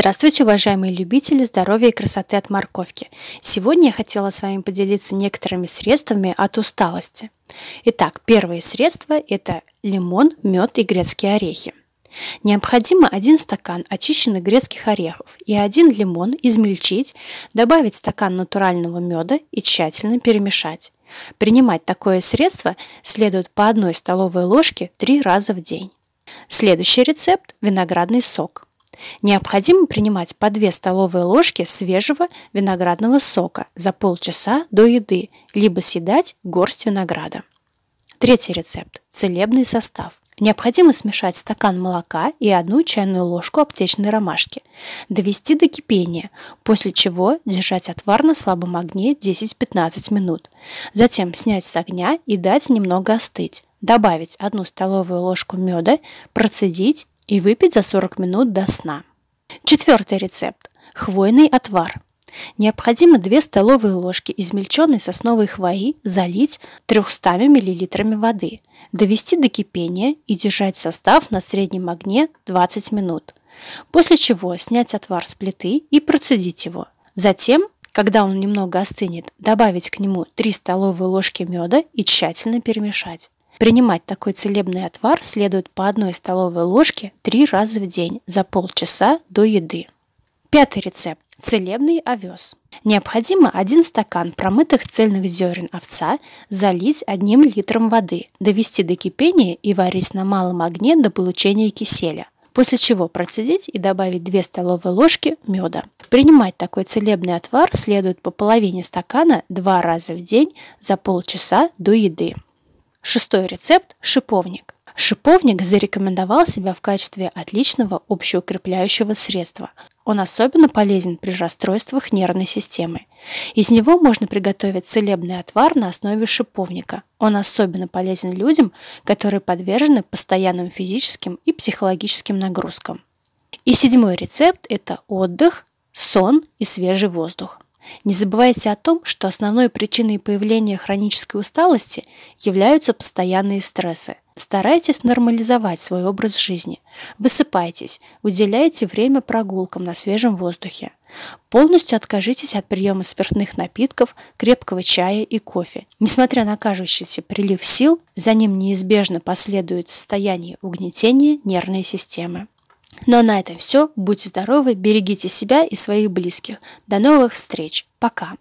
Здравствуйте, уважаемые любители здоровья и красоты от морковки! Сегодня я хотела с вами поделиться некоторыми средствами от усталости. Итак, первое средство это лимон, мед и грецкие орехи. Необходимо один стакан очищенных грецких орехов и один лимон измельчить, добавить стакан натурального меда и тщательно перемешать. Принимать такое средство следует по одной столовой ложке три раза в день. Следующий рецепт – виноградный сок – Необходимо принимать по 2 столовые ложки свежего виноградного сока за полчаса до еды, либо съедать горсть винограда. Третий рецепт – целебный состав. Необходимо смешать стакан молока и одну чайную ложку аптечной ромашки, довести до кипения, после чего держать отвар на слабом огне 10-15 минут. Затем снять с огня и дать немного остыть. Добавить одну столовую ложку меда, процедить и выпить за 40 минут до сна. Четвертый рецепт. Хвойный отвар. Необходимо 2 столовые ложки измельченной сосновой хвои залить 300 мл воды, довести до кипения и держать состав на среднем огне 20 минут. После чего снять отвар с плиты и процедить его. Затем, когда он немного остынет, добавить к нему 3 столовые ложки меда и тщательно перемешать. Принимать такой целебный отвар следует по одной столовой ложке три раза в день за полчаса до еды. Пятый рецепт. Целебный овес. Необходимо один стакан промытых цельных зерен овца залить одним литром воды, довести до кипения и варить на малом огне до получения киселя – после чего процедить и добавить 2 столовые ложки меда. Принимать такой целебный отвар следует по половине стакана два раза в день за полчаса до еды. Шестой рецепт – шиповник. Шиповник зарекомендовал себя в качестве отличного общеукрепляющего средства. Он особенно полезен при расстройствах нервной системы. Из него можно приготовить целебный отвар на основе шиповника. Он особенно полезен людям, которые подвержены постоянным физическим и психологическим нагрузкам. И седьмой рецепт – это отдых, сон и свежий воздух. Не забывайте о том, что основной причиной появления хронической усталости являются постоянные стрессы. Старайтесь нормализовать свой образ жизни. Высыпайтесь, уделяйте время прогулкам на свежем воздухе. Полностью откажитесь от приема спиртных напитков, крепкого чая и кофе. Несмотря на кажущийся прилив сил, за ним неизбежно последует состояние угнетения нервной системы. Ну а на этом все. Будьте здоровы, берегите себя и своих близких. До новых встреч. Пока.